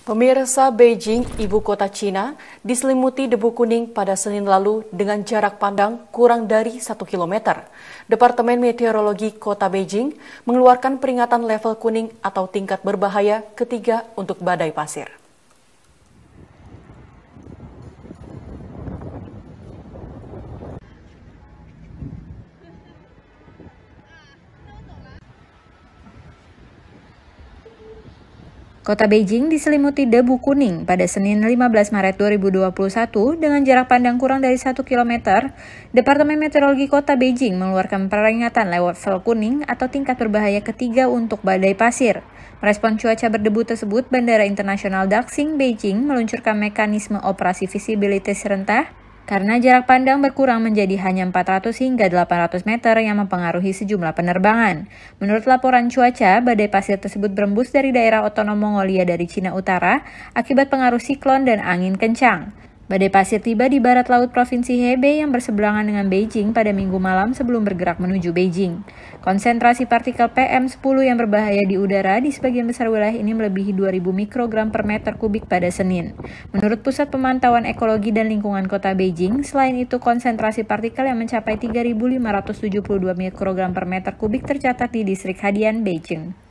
Pemirsa Beijing, ibu kota Cina, diselimuti debu kuning pada Senin lalu dengan jarak pandang kurang dari 1 km. Departemen Meteorologi Kota Beijing mengeluarkan peringatan level kuning atau tingkat berbahaya ketiga untuk badai pasir. Kota Beijing diselimuti debu kuning pada Senin 15 Maret 2021 dengan jarak pandang kurang dari 1 km. Departemen Meteorologi Kota Beijing mengeluarkan peringatan lewat level kuning atau tingkat berbahaya ketiga untuk badai pasir. Merespon cuaca berdebu tersebut, Bandara Internasional Daxing Beijing meluncurkan mekanisme operasi visibilitas serentak karena jarak pandang berkurang menjadi hanya 400 hingga 800 meter yang mempengaruhi sejumlah penerbangan. Menurut laporan cuaca, badai pasir tersebut berembus dari daerah otonom Mongolia dari Cina Utara akibat pengaruh siklon dan angin kencang. Badai pasir tiba di barat laut Provinsi Hebei yang berseberangan dengan Beijing pada minggu malam sebelum bergerak menuju Beijing. Konsentrasi partikel PM10 yang berbahaya di udara di sebagian besar wilayah ini melebihi 2000 mikrogram per meter kubik pada Senin. Menurut Pusat Pemantauan Ekologi dan Lingkungan Kota Beijing, selain itu konsentrasi partikel yang mencapai 3572 mikrogram per meter kubik tercatat di distrik Hadian, Beijing.